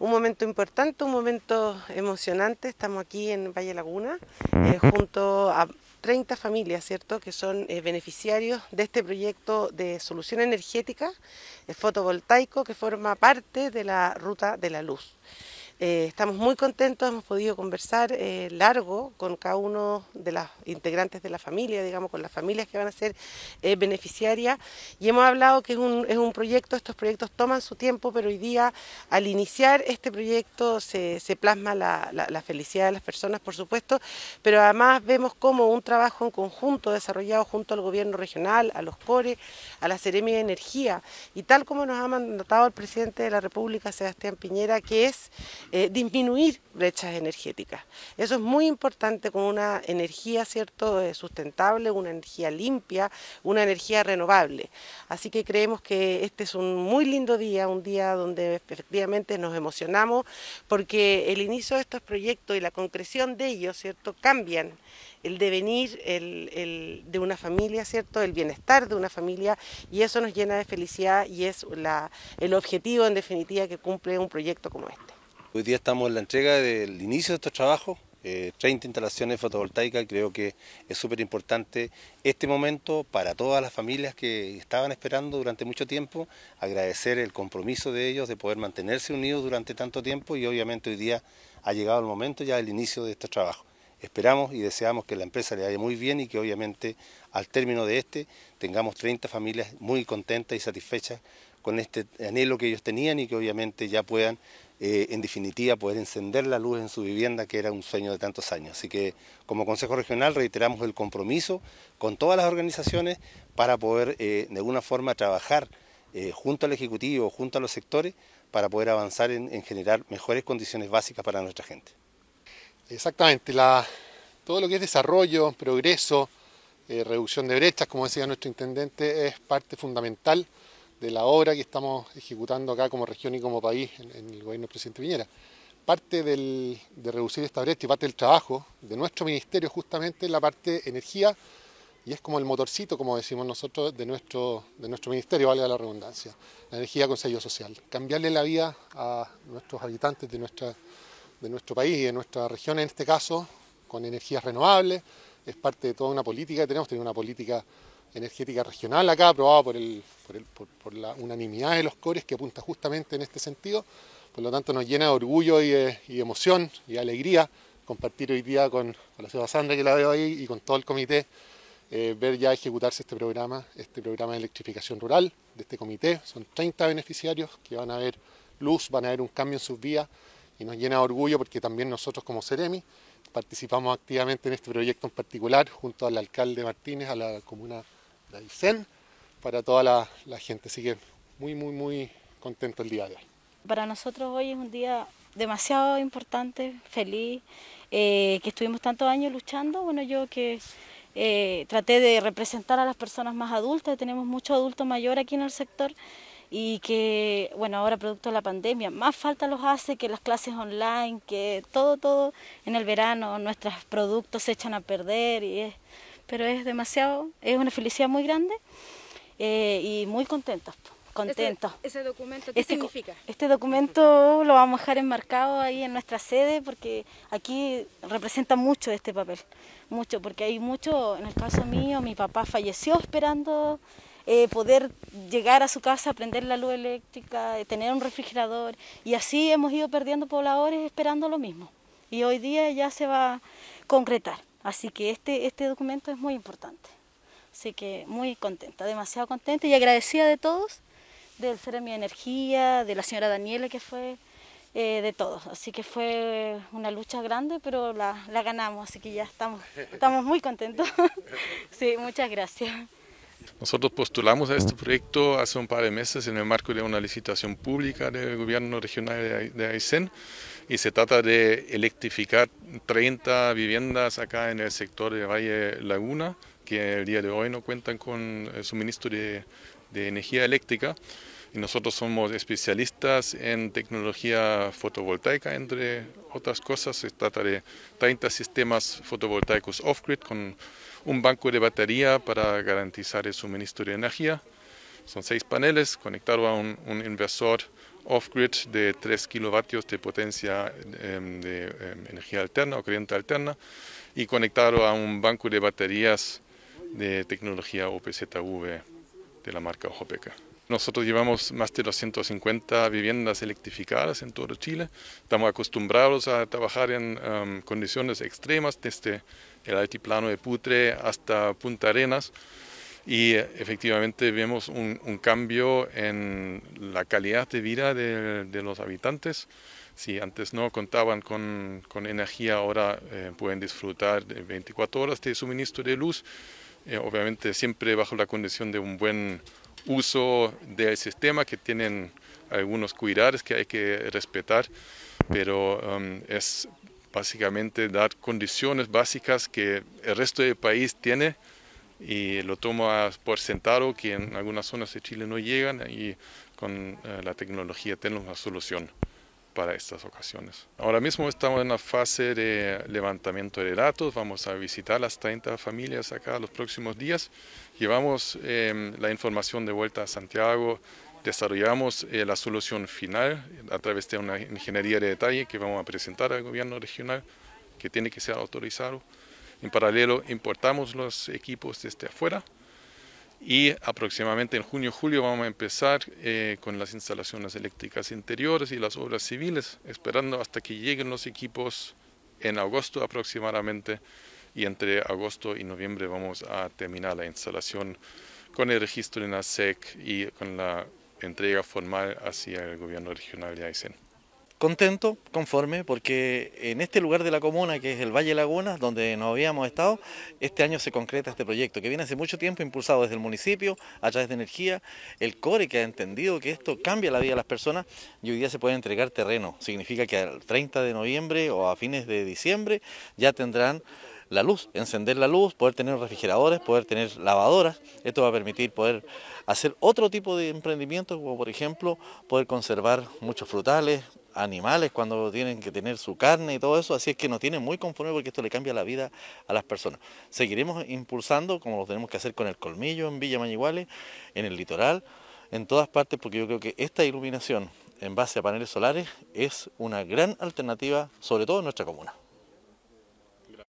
un momento importante, un momento emocionante. Estamos aquí en Valle Laguna eh, junto a 30 familias, ¿cierto?, que son eh, beneficiarios de este proyecto de solución energética eh, fotovoltaico que forma parte de la ruta de la luz. Eh, estamos muy contentos, hemos podido conversar eh, largo con cada uno de los integrantes de la familia, digamos, con las familias que van a ser eh, beneficiarias. Y hemos hablado que es un, proyecto, estos proyectos toman su tiempo, pero hoy día al iniciar este proyecto se, plasma la, felicidad de las personas, por supuesto, pero además vemos como un trabajo en conjunto desarrollado junto al gobierno regional, a los CORE, a la Ceremia de Energía, y tal como nos ha mandatado el presidente de la República, Sebastián Piñera, que es eh, disminuir brechas energéticas. Eso es muy importante con una energía cierto eh, sustentable, una energía limpia, una energía renovable. Así que creemos que este es un muy lindo día, un día donde efectivamente nos emocionamos porque el inicio de estos proyectos y la concreción de ellos, ¿cierto?, cambian el devenir de una familia, ¿cierto? El bienestar de una familia y eso nos llena de felicidad y es el objetivo en definitiva que cumple un proyecto como este. Hoy día estamos en la entrega del inicio de estos trabajos, 30 eh, instalaciones fotovoltaicas, creo que es súper importante este momento para todas las familias que estaban esperando durante mucho tiempo, agradecer el compromiso de ellos de poder mantenerse unidos durante tanto tiempo y obviamente hoy día ha llegado el momento ya del inicio de estos trabajos. Esperamos y deseamos que la empresa le vaya muy bien y que obviamente al término de este tengamos 30 familias muy contentas y satisfechas con este anhelo que ellos tenían y que obviamente ya puedan eh, en definitiva poder encender la luz en su vivienda, que era un sueño de tantos años. Así que como Consejo Regional reiteramos el compromiso con todas las organizaciones para poder eh, de alguna forma trabajar eh, junto al Ejecutivo, junto a los sectores, para poder avanzar en, generar mejores condiciones básicas para nuestra gente. Exactamente, todo lo que es desarrollo, progreso, reducción de brechas, como decía nuestro intendente, es parte fundamental de la obra que estamos ejecutando acá como región y como país en, el gobierno del presidente Piñera. Parte de reducir esta brecha y parte del trabajo de nuestro ministerio justamente la parte energía y es como el motorcito, como decimos nosotros, de nuestro, de nuestro ministerio, vale la redundancia, la energía con sello social. Cambiarle la vida a nuestros habitantes de, nuestra, de nuestro país y de nuestra región en este caso con energías renovables es parte de toda una política que tenemos, tener una política energética regional acá, aprobado por, el, por, la unanimidad de los cores que apunta justamente en este sentido. Por lo tanto, nos llena de orgullo y, emoción y alegría compartir hoy día con, la ciudad Sandra, que la veo ahí, y con todo el comité, eh, ver ya ejecutarse este programa, este programa de electrificación rural de este comité. Son 30 beneficiarios que van a ver luz, van a ver un cambio en sus vías y nos llena de orgullo porque también nosotros como Ceremi participamos activamente en este proyecto en particular junto al alcalde Martínez, a la comuna la Aysén para toda la, gente. Así que muy, muy, muy contento el día de hoy. Para nosotros hoy es un día demasiado importante, feliz, eh, que estuvimos tantos años luchando. Bueno, yo que eh, traté de representar a las personas más adultas, tenemos mucho adulto mayor aquí en el sector y que, bueno, ahora producto de la pandemia, más falta los hace que las clases online, que todo, todo en el verano, nuestros productos se echan a perder y es pero es demasiado, es una felicidad muy grande eh, y muy contentos. Contentos. Ese, documento, ¿qué este significa? Este documento lo vamos a dejar enmarcado ahí en nuestra sede porque aquí representa mucho este papel, mucho, porque hay mucho, en el caso mío, mi papá falleció esperando eh, poder llegar a su casa, prender la luz eléctrica, eh, tener un refrigerador. Y así hemos ido perdiendo pobladores esperando lo mismo. Y hoy día ya se va a concretar. Así que este, este documento es muy importante. Así que muy contenta, demasiado contenta y agradecida de todos, del mi Energía, de la señora Daniela que fue, eh, de todos. Así que fue una lucha grande, pero la, la ganamos, así que ya estamos, estamos muy contentos. sí, muchas gracias. Nosotros postulamos a este proyecto hace un par de meses en el marco de una licitación pública del gobierno regional de Aysén y se trata de electrificar 30 viviendas acá en el sector de Valle Laguna que el día de hoy no cuentan con el eh, suministro de, de energía eléctrica y nosotros somos especialistas en tecnología fotovoltaica, entre otras cosas. Se trata de 30 sistemas fotovoltaicos off-grid con un banco de batería para garantizar el suministro de energía. Son seis paneles conectados a un, inversor off-grid de 3 kilovatios de potencia em, de em, energía alterna o corriente alterna y conectado a un banco de baterías de tecnología OPZV de la marca oPk. Nosotros llevamos más de 250 viviendas electrificadas en todo Chile. Estamos acostumbrados a trabajar en em, condiciones extremas desde el altiplano de Putre hasta Punta Arenas y efectivamente vemos un, cambio en la calidad de vida de, los habitantes. Si antes no contaban con, energía, ahora eh, pueden disfrutar de 24 horas de suministro de luz, eh, obviamente siempre bajo la condición de un buen uso del sistema, que tienen algunos cuidados que hay que respetar, pero um, es básicamente dar condiciones básicas que el resto del país tiene y lo toma por sentado que en algunas zonas de Chile no llegan y con eh, la tecnología tenemos una solución para estas ocasiones. Ahora mismo estamos en la fase de levantamiento de datos, vamos a visitar las 30 familias acá los próximos días, llevamos em, la información de vuelta a Santiago Desarrollamos eh, la solución final eh, a través de una ingeniería de detalle que vamos a presentar al gobierno regional, que tiene que ser autorizado. En paralelo, importamos los equipos desde afuera y aproximadamente en junio-julio vamos a empezar eh, con las instalaciones eléctricas interiores y las obras civiles, esperando hasta que lleguen los equipos en agosto aproximadamente y entre agosto y noviembre vamos a terminar la instalación con el registro en la SEC y con la entrega formal hacia el gobierno regional de Aysén. Contento, conforme, porque en este lugar de la comuna, que es el Valle Lagunas, donde nos habíamos estado, este año se concreta este proyecto, que viene hace mucho tiempo impulsado desde el municipio, a través de energía, el CORE, que ha entendido que esto cambia la vida de las personas, y hoy día se puede entregar terreno. Significa que al 30 de noviembre o a fines de diciembre ya tendrán la luz, encender la luz, poder tener refrigeradores, poder tener lavadoras. Esto va a permitir poder hacer otro tipo de emprendimientos, como por ejemplo poder conservar muchos frutales, animales cuando tienen que tener su carne y todo eso, así es que nos tiene muy conforme porque esto le cambia la vida a las personas. Seguiremos impulsando como lo tenemos que hacer con el colmillo en Villa Mañiguales, en el litoral, en todas partes, porque yo creo que esta iluminación en base a paneles solares es una gran alternativa, sobre todo en nuestra comuna.